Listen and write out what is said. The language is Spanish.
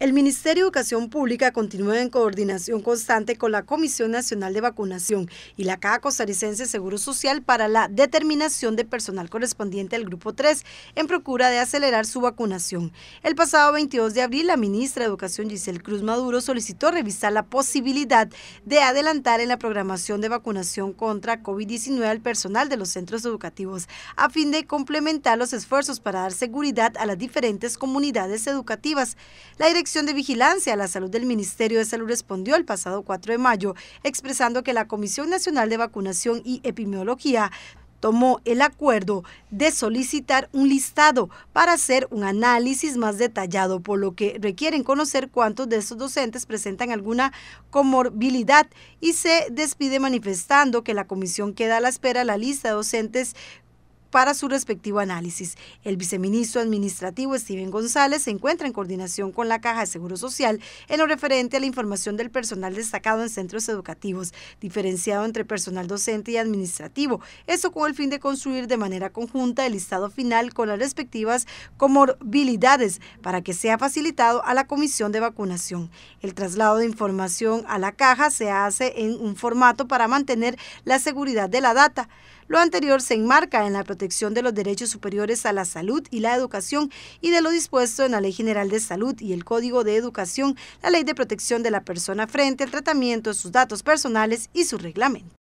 El Ministerio de Educación Pública continúa en coordinación constante con la Comisión Nacional de Vacunación y la Caja Costarricense Seguro Social para la determinación de personal correspondiente al Grupo 3 en procura de acelerar su vacunación. El pasado 22 de abril, la ministra de Educación Giselle Cruz Maduro solicitó revisar la posibilidad de adelantar en la programación de vacunación contra COVID-19 al personal de los centros educativos a fin de complementar los esfuerzos para dar seguridad a las diferentes comunidades educativas. La dirección de Vigilancia a la Salud del Ministerio de Salud respondió el pasado 4 de mayo expresando que la Comisión Nacional de Vacunación y Epidemiología tomó el acuerdo de solicitar un listado para hacer un análisis más detallado, por lo que requieren conocer cuántos de estos docentes presentan alguna comorbilidad y se despide manifestando que la comisión queda a la espera de la lista de docentes para su respectivo análisis. El viceministro administrativo Steven González se encuentra en coordinación con la Caja de Seguro Social en lo referente a la información del personal destacado en centros educativos, diferenciado entre personal docente y administrativo. Esto con el fin de construir de manera conjunta el listado final con las respectivas comorbilidades para que sea facilitado a la comisión de vacunación. El traslado de información a la caja se hace en un formato para mantener la seguridad de la data. Lo anterior se enmarca en la protección de los derechos superiores a la salud y la educación y de lo dispuesto en la Ley General de Salud y el Código de Educación, la Ley de Protección de la Persona frente al tratamiento de sus datos personales y su reglamento.